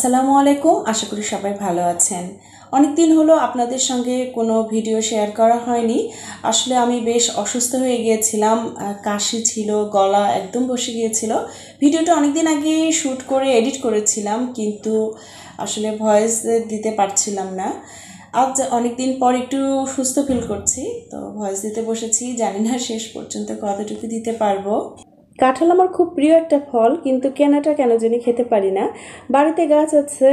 আসসালামু আলাইকুম আশা করি সবাই ভালো আছেন অনেক দিন হলো আপনাদের সঙ্গে কোনো ভিডিও শেয়ার করা হয়নি আসলে আমি বেশ অসুস্থ হয়ে গিয়েছিলাম কাশি ছিল গলা একদম বসে গিয়েছিল ভিডিওটা অনেক দিন আগে শ্যুট করে এডিট করেছিলাম কিন্তু আসলে ভয়েস দিতে পারছিলাম না আজ অনেক দিন পর একটু সুস্থ ফিল করছি তো ভয়েস দিতে বসেছি জানি না শেষ পর্যন্ত কতটুকু দিতে পারবো কাঁঠাল আমার খুব প্রিয় একটা ফল কিন্তু কেনাটা কেন জানি খেতে পারি না বাড়িতে গাছ আছে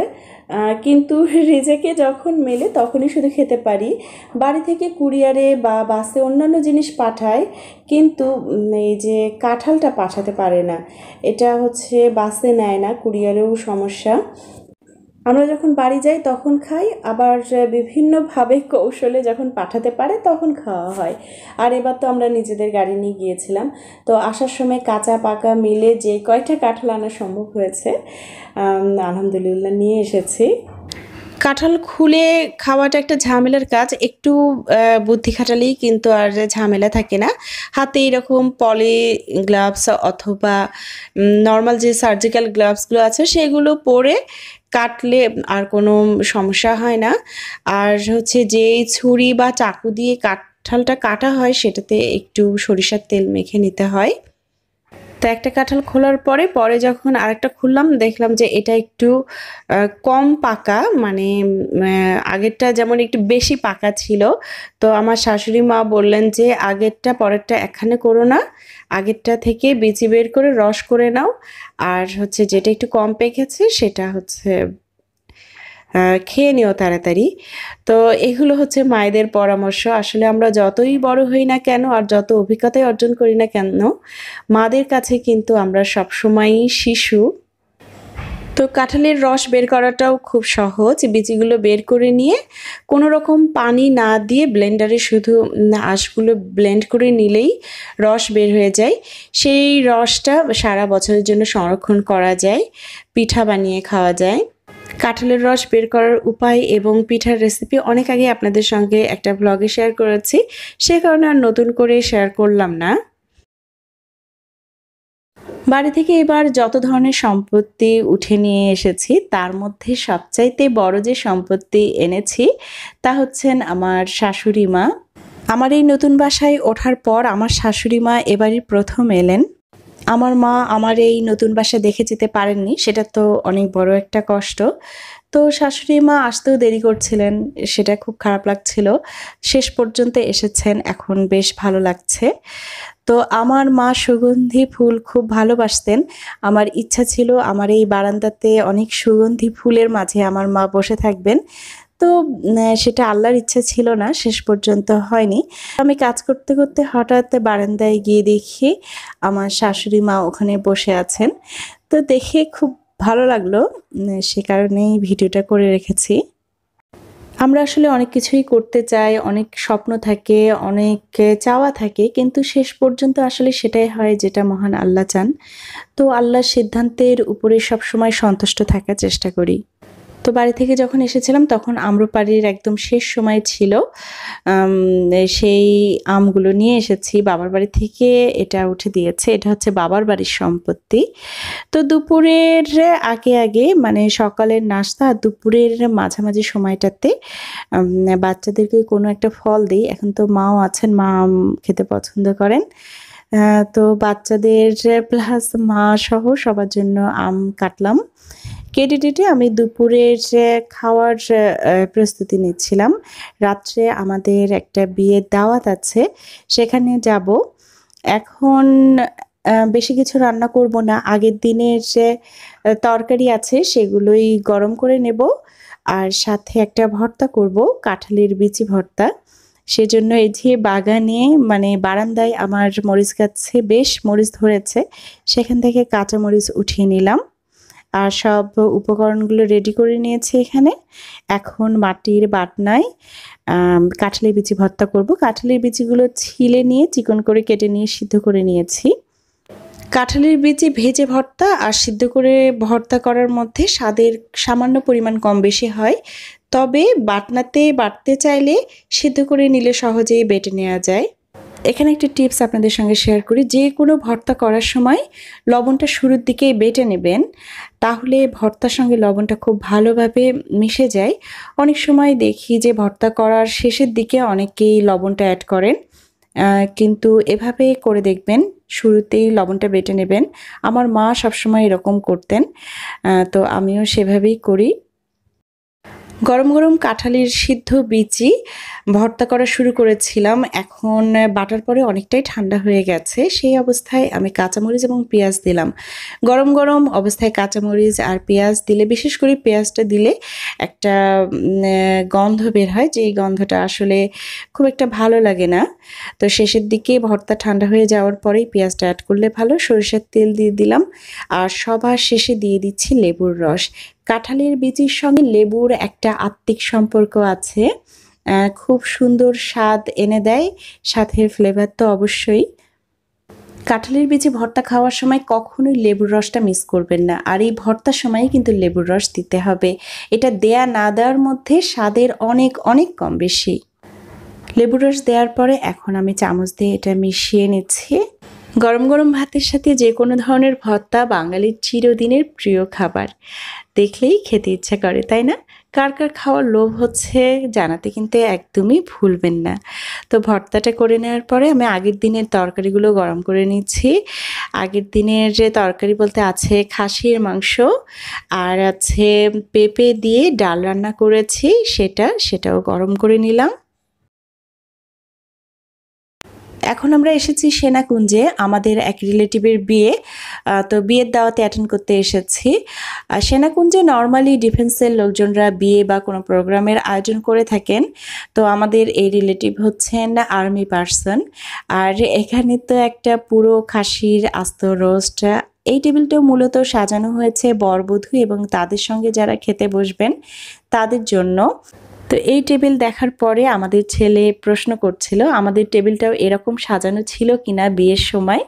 কিন্তু রেজেকে যখন মেলে তখনই শুধু খেতে পারি বাড়ি থেকে কুরিয়ারে বা বাসে অন্যান্য জিনিস পাঠায় কিন্তু এই যে কাঁঠালটা পাঠাতে পারে না এটা হচ্ছে বাসে নেয় না কুরিয়ারেও সমস্যা আমরা যখন বাড়ি যাই তখন খাই আবার বিভিন্নভাবে কৌশলে যখন পাঠাতে পারে তখন খাওয়া হয় আর এবার তো আমরা নিজেদের গাড়ি নিয়ে গিয়েছিলাম তো আসার সময় কাঁচা পাকা মিলে যে কয়টা কাঁঠাল আনা সম্ভব হয়েছে আলহামদুলিল্লাহ নিয়ে এসেছি কাঁঠাল খুলে খাওয়াটা একটা ঝামেলার কাজ একটু বুদ্ধি খাটালেই কিন্তু আর ঝামেলা থাকে না হাতে এরকম পলি গ্লাভস অথবা নর্মাল যে সার্জিক্যাল গ্লাভসগুলো আছে সেগুলো পরে কাটলে আর কোনো সমস্যা হয় না আর হচ্ছে যে ছুরি বা চাকু দিয়ে কাঁঠালটা কাটা হয় সেটাতে একটু সরিষার তেল মেখে নিতে হয় তো একটা কাঁঠাল খোলার পরে পরে যখন আরেকটা খুললাম দেখলাম যে এটা একটু কম পাকা মানে আগেরটা যেমন একটু বেশি পাকা ছিল তো আমার শাশুড়ি মা বললেন যে আগেরটা পরেরটা এখানে করো না আগেরটা থেকে বিচি বের করে রস করে নাও আর হচ্ছে যেটা একটু কম পেকেছে সেটা হচ্ছে খেয়ে নিও তাড়াতাড়ি তো এগুলো হচ্ছে মায়েদের পরামর্শ আসলে আমরা যতই বড় হই না কেন আর যত অভিজ্ঞতাই অর্জন করি না কেন মাদের কাছে কিন্তু আমরা সবসময়ই শিশু তো কাঁঠালের রস বের করাটাও খুব সহজ বিচিগুলো বের করে নিয়ে কোনো রকম পানি না দিয়ে ব্লেন্ডারে শুধু আঁশগুলো ব্লেন্ড করে নিলেই রস বের হয়ে যায় সেই রসটা সারা বছরের জন্য সংরক্ষণ করা যায় পিঠা বানিয়ে খাওয়া যায় কাঁঠালের রস বের করার উপায় এবং পিঠার রেসিপি অনেক আগে আপনাদের সঙ্গে একটা ব্লগে শেয়ার করেছি সে কারণে আর নতুন করে শেয়ার করলাম না বাড়ি থেকে এবার যত ধরনের সম্পত্তি উঠে নিয়ে এসেছি তার মধ্যে সবচাইতে বড় যে সম্পত্তি এনেছি তা হচ্ছেন আমার শাশুড়ি মা আমার এই নতুন বাসায় ওঠার পর আমার শাশুড়ি মা এবারই প্রথম এলেন আমার মা আমার এই নতুন বাসা দেখে যেতে পারেননি সেটা তো অনেক বড় একটা কষ্ট তো শাশুড়ি মা আসতেও দেরি করছিলেন সেটা খুব খারাপ লাগছিল শেষ পর্যন্ত এসেছেন এখন বেশ ভালো লাগছে তো আমার মা সুগন্ধি ফুল খুব ভালোবাসতেন আমার ইচ্ছা ছিল আমার এই বারান্দাতে অনেক সুগন্ধি ফুলের মাঝে আমার মা বসে থাকবেন তো সেটা আল্লাহর ইচ্ছা ছিল না শেষ পর্যন্ত হয়নি আমি কাজ করতে করতে হঠাৎ বারান্দায় গিয়ে দেখি আমার শাশুড়ি মা ওখানে বসে আছেন তো দেখে খুব ভালো লাগলো সে কারণেই ভিডিওটা করে রেখেছি আমরা আসলে অনেক কিছুই করতে চাই অনেক স্বপ্ন থাকে অনেক চাওয়া থাকে কিন্তু শেষ পর্যন্ত আসলে সেটাই হয় যেটা মহান আল্লাহ চান তো আল্লাহর সিদ্ধান্তের উপরে সবসময় সন্তুষ্ট থাকার চেষ্টা করি তো বাড়ি থেকে যখন এসেছিলাম তখন আম্রপাড়ির একদম শেষ সময় ছিল সেই আমগুলো নিয়ে এসেছি বাবার বাড়ি থেকে এটা উঠে দিয়েছে এটা হচ্ছে বাবার বাড়ির সম্পত্তি তো দুপুরের আগে আগে মানে সকালের নাস্তা আর দুপুরের মাঝামাঝি সময়টাতে বাচ্চাদেরকে কোনো একটা ফল দিই এখন তো মাও আছেন মা খেতে পছন্দ করেন তো বাচ্চাদের প্লাস মা সহ সবার জন্য আম কাটলাম কেডিডিটি আমি দুপুরের যে খাওয়ার প্রস্তুতি নিচ্ছিলাম রাত্রে আমাদের একটা বিয়ের দাওয়াত আছে সেখানে যাব এখন বেশি কিছু রান্না করব না আগের দিনের যে তরকারি আছে সেগুলোই গরম করে নেব আর সাথে একটা ভর্তা করব কাঁঠালের বিচি ভর্তা সেজন্য এই যে বাগানে মানে বারান্দায় আমার মরিচ গাছে বেশ মরিচ ধরেছে সেখান থেকে কাঁচা মরিচ উঠিয়ে নিলাম আর সব উপকরণগুলো রেডি করে নিয়েছি এখানে এখন মাটির বাটনায় কাঁঠালের বিচি ভর্তা করব কাঁঠালের বিচিগুলো ছিলে নিয়ে চিকন করে কেটে নিয়ে সিদ্ধ করে নিয়েছি কাঁঠালের বিচি ভেজে ভর্তা আর সিদ্ধ করে ভর্তা করার মধ্যে স্বাদের সামান্য পরিমাণ কম বেশি হয় তবে বাটনাতে বাটতে চাইলে সিদ্ধ করে নিলে সহজেই বেটে নেওয়া যায় এখানে একটি টিপস আপনাদের সঙ্গে শেয়ার করি যে কোনো ভর্তা করার সময় লবণটা শুরুর দিকেই বেটে নেবেন তাহলে ভর্তার সঙ্গে লবণটা খুব ভালোভাবে মিশে যায় অনেক সময় দেখি যে ভর্তা করার শেষের দিকে অনেকেই লবণটা অ্যাড করেন কিন্তু এভাবে করে দেখবেন শুরুতেই লবণটা বেটে নেবেন আমার মা সবসময় এরকম করতেন তো আমিও সেভাবেই করি গরম গরম কাঁঠালির সিদ্ধ বিচি ভর্তা করা শুরু করেছিলাম এখন বাটার পরে অনেকটাই ঠান্ডা হয়ে গেছে সেই অবস্থায় আমি কাঁচামরিচ এবং পেঁয়াজ দিলাম গরম গরম অবস্থায় কাঁচামরিচ আর পেঁয়াজ দিলে বিশেষ করে পেঁয়াজটা দিলে একটা গন্ধ বের হয় যেই গন্ধটা আসলে খুব একটা ভালো লাগে না তো শেষের দিকে ভর্তা ঠান্ডা হয়ে যাওয়ার পরেই পেঁয়াজটা অ্যাড করলে ভালো সরিষার তেল দিয়ে দিলাম আর সবার শেষে দিয়ে দিচ্ছি লেবুর রস কাঁঠালের বীচির সঙ্গে লেবুর একটা আত্মিক সম্পর্ক আছে খুব সুন্দর স্বাদ এনে দেয় সাথে ফ্লেভার তো অবশ্যই কাঁঠালের বিচি ভর্তা খাওয়ার সময় কখনোই লেবুর রসটা মিস করবেন না আর এই ভর্তার সময়ই কিন্তু লেবুর রস দিতে হবে এটা দেয়া না দেওয়ার মধ্যে স্বাদের অনেক অনেক কম বেশি লেবুর রস দেওয়ার পরে এখন আমি চামচ দিয়ে এটা মিশিয়ে নিচ্ছি গরম গরম ভাতের সাথে যে কোনো ধরনের ভর্তা বাঙালির চিরদিনের প্রিয় খাবার দেখলেই খেতে ইচ্ছা করে তাই না কার কার খাওয়ার লোভ হচ্ছে জানাতে কিন্তু একদমই ভুলবেন না তো ভর্তাটা করে নেওয়ার পরে আমি আগের দিনের তরকারিগুলো গরম করে নিচ্ছি আগের দিনের যে তরকারি বলতে আছে খাসির মাংস আর আছে পেঁপে দিয়ে ডাল রান্না করেছি সেটা সেটাও গরম করে নিলাম এখন আমরা এসেছি সেনাকুঞ্জে আমাদের এক রিলেটিভের বিয়ে তো বিয়ের দাওয়াতে অ্যাটেন্ড করতে এসেছি সেনাকুঞ্জে নর্মালি ডিফেন্সের লোকজনরা বিয়ে বা কোনো প্রোগ্রামের আয়োজন করে থাকেন তো আমাদের এই রিলেটিভ হচ্ছেন আর্মি পার্সন আর এখানে তো একটা পুরো খাসির আস্ত রোস্ট এই টেবিলটাও মূলত সাজানো হয়েছে বরবধূ এবং তাদের সঙ্গে যারা খেতে বসবেন তাদের জন্য তো এই টেবিল দেখার পরে আমাদের ছেলে প্রশ্ন করছিল আমাদের টেবিলটাও এরকম সাজানো ছিল কিনা বিয়ের সময়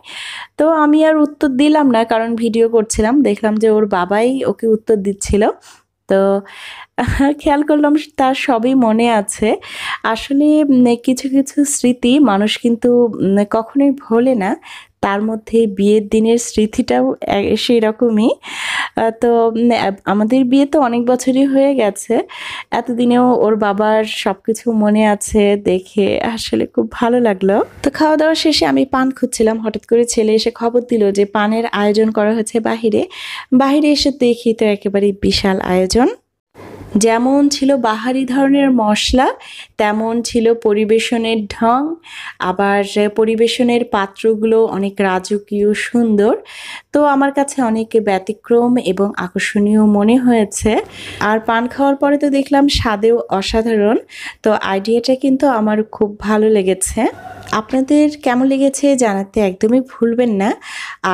তো আমি আর উত্তর দিলাম না কারণ ভিডিও করছিলাম দেখলাম যে ওর বাবাই ওকে উত্তর দিচ্ছিল তো খেয়াল করলাম তার সবই মনে আছে আসলে কিছু কিছু স্মৃতি মানুষ কিন্তু কখনোই ভোলে না তার মধ্যে বিয়ের দিনের স্মৃতিটাও রকমই তো আমাদের বিয়ে তো অনেক বছরই হয়ে গেছে এতদিনেও ওর বাবার সব কিছু মনে আছে দেখে আসলে খুব ভালো লাগলো তো খাওয়া দাওয়া শেষে আমি পান খুঁজছিলাম হঠাৎ করে ছেলে এসে খবর দিল যে পানের আয়োজন করা হয়েছে বাহিরে বাহিরে এসে দেখি তো একেবারে বিশাল আয়োজন যেমন ছিল বাহারি ধরনের মশলা তেমন ছিল পরিবেশনের ঢং আবার পরিবেশনের পাত্রগুলো অনেক রাজকীয় সুন্দর তো আমার কাছে অনেক ব্যতিক্রম এবং আকর্ষণীয় মনে হয়েছে আর পান খাওয়ার পরে তো দেখলাম স্বাদেও অসাধারণ তো আইডিয়াটা কিন্তু আমার খুব ভালো লেগেছে আপনাদের কেমন লেগেছে জানাতে একদমই ভুলবেন না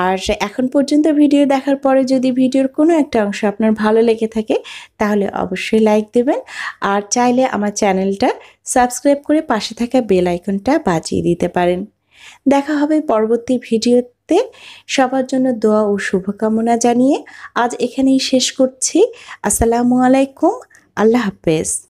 আর এখন পর্যন্ত ভিডিও দেখার পরে যদি ভিডিওর কোনো একটা অংশ আপনার ভালো লেগে থাকে তাহলে অবশ্যই লাইক দেবেন আর চাইলে আমার চ্যানেলটা সাবস্ক্রাইব করে পাশে থাকা বেল আইকনটা বাজিয়ে দিতে পারেন দেখা হবে পরবর্তী ভিডিওতে সবার জন্য দোয়া ও শুভকামনা জানিয়ে আজ এখানেই শেষ করছি আসসালামু আলাইকুম আল্লাহ হাফেজ